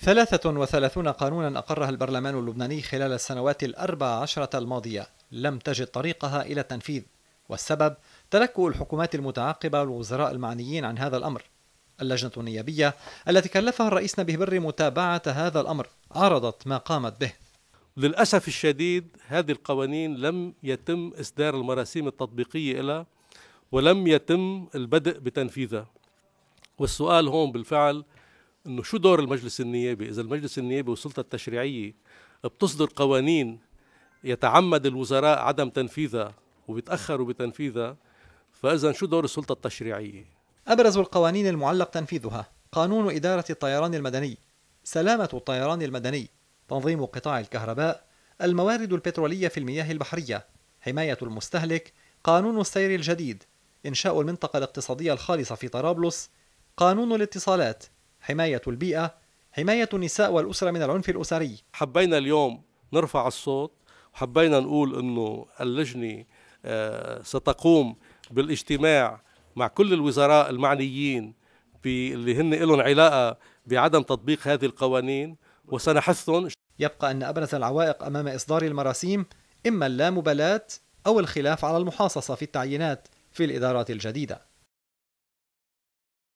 33 قانونا أقرها البرلمان اللبناني خلال السنوات الأربع عشرة الماضية لم تجد طريقها إلى التنفيذ والسبب تلكؤ الحكومات المتعاقبة والوزراء المعنيين عن هذا الأمر اللجنة النيابية التي كلفها الرئيس نبيه بري متابعة هذا الأمر عرضت ما قامت به للأسف الشديد هذه القوانين لم يتم إصدار المراسيم التطبيقية لها ولم يتم البدء بتنفيذها والسؤال هون بالفعل انه شو دور المجلس النيابي اذا المجلس النيابي والسلطه التشريعيه بتصدر قوانين يتعمد الوزراء عدم تنفيذها وبيتاخروا بتنفيذها فاذا شو دور السلطه التشريعيه ابرز القوانين المعلق تنفيذها قانون اداره الطيران المدني سلامه الطيران المدني تنظيم قطاع الكهرباء الموارد البتروليه في المياه البحريه حمايه المستهلك قانون السير الجديد انشاء المنطقه الاقتصاديه الخالصه في طرابلس قانون الاتصالات حماية البيئة حماية النساء والأسرة من العنف الأسري حبينا اليوم نرفع الصوت وحبينا نقول أنه اللجنة آه، ستقوم بالاجتماع مع كل الوزراء المعنيين اللي هن لهم علاقة بعدم تطبيق هذه القوانين وسنحثهم يبقى أن أبرز العوائق أمام إصدار المراسيم إما اللامبالاة أو الخلاف على المحاصصة في التعيينات في الإدارات الجديدة